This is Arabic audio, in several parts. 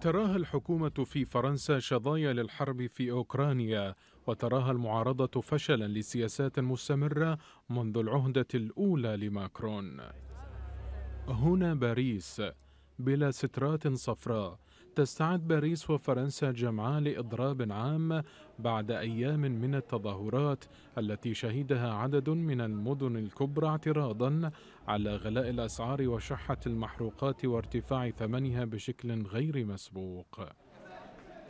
تراها الحكومة في فرنسا شظايا للحرب في أوكرانيا وتراها المعارضة فشلا لسياسات مستمرة منذ العهدة الأولى لماكرون هنا باريس بلا سترات صفراء تستعد باريس وفرنسا جمعا لإضراب عام بعد أيام من التظاهرات التي شهدها عدد من المدن الكبرى اعتراضا على غلاء الأسعار وشحة المحروقات وارتفاع ثمنها بشكل غير مسبوق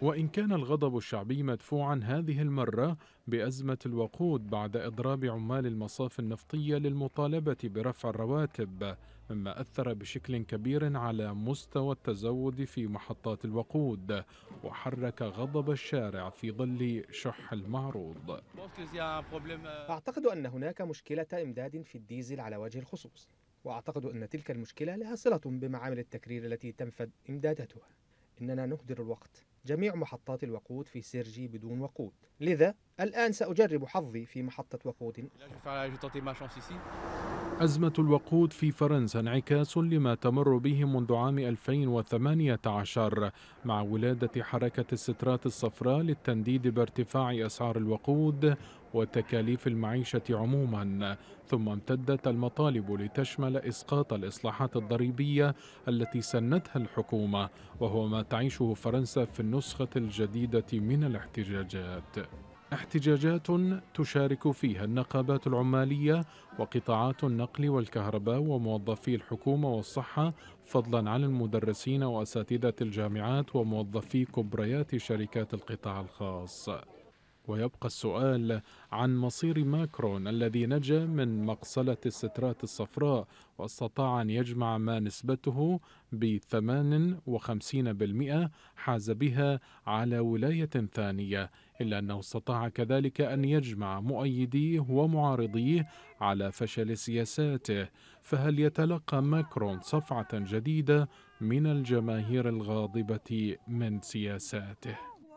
وإن كان الغضب الشعبي مدفوعا هذه المرة بأزمة الوقود بعد إضراب عمال المصافي النفطية للمطالبة برفع الرواتب مما أثر بشكل كبير على مستوى التزود في محطات الوقود وحرك غضب الشارع في ظل شح المعروض أعتقد أن هناك مشكلة إمداد في الديزل على وجه الخصوص وأعتقد أن تلك المشكلة لها صلة بمعامل التكرير التي تنفذ إمداداتها إننا نهدر الوقت جميع محطات الوقود في سيرجي بدون وقود لذا الآن سأجرب حظي في محطة وقود أزمة الوقود في فرنسا انعكاس لما تمر به منذ عام 2018 مع ولادة حركة السترات الصفراء للتنديد بارتفاع أسعار الوقود وتكاليف المعيشة عموما ثم امتدت المطالب لتشمل إسقاط الإصلاحات الضريبية التي سنتها الحكومة وهو ما تعيشه فرنسا في النسخة الجديدة من الاحتجاجات احتجاجات تشارك فيها النقابات العماليه وقطاعات النقل والكهرباء وموظفي الحكومه والصحه فضلا عن المدرسين واساتذه الجامعات وموظفي كبريات شركات القطاع الخاص ويبقى السؤال عن مصير ماكرون الذي نجا من مقصلة السترات الصفراء واستطاع أن يجمع ما نسبته ب 58% حاز بها على ولاية ثانية إلا أنه استطاع كذلك أن يجمع مؤيديه ومعارضيه على فشل سياساته فهل يتلقى ماكرون صفعة جديدة من الجماهير الغاضبة من سياساته؟